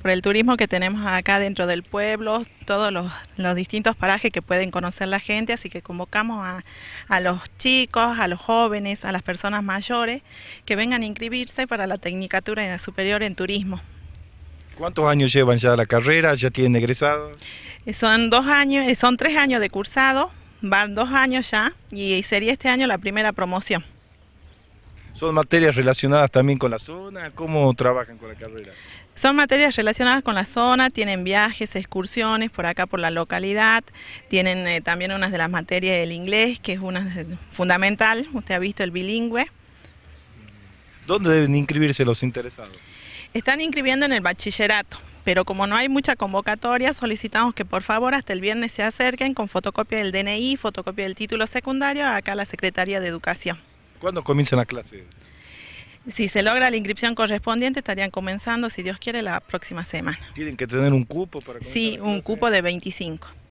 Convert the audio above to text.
Por el turismo que tenemos acá dentro del pueblo, todos los, distintos parajes que pueden conocer la gente, así que convocamos a, a, los chicos, a los jóvenes, a las personas mayores que vengan a inscribirse para la Tecnicatura Superior en Turismo. ¿Cuántos años llevan ya la carrera? ¿Ya tienen egresados? Eh, son dos años, eh, son tres años de cursado, van dos años ya y sería este año la primera promoción. ¿Son materias relacionadas también con la zona? ¿Cómo trabajan con la carrera? Son materias relacionadas con la zona, tienen viajes, excursiones por acá por la localidad, tienen eh, también unas de las materias del inglés, que es una fundamental, usted ha visto el bilingüe. ¿Dónde deben inscribirse los interesados? Están inscribiendo en el bachillerato, pero como no hay mucha convocatoria, solicitamos que por favor hasta el viernes se acerquen con fotocopia del DNI, fotocopia del título secundario acá a la Secretaría de Educación. ¿Cuándo comienzan las clases? Si se logra la inscripción correspondiente, estarían comenzando, si Dios quiere, la próxima semana. ¿Tienen que tener un cupo para comenzar? Sí, un cupo de 25.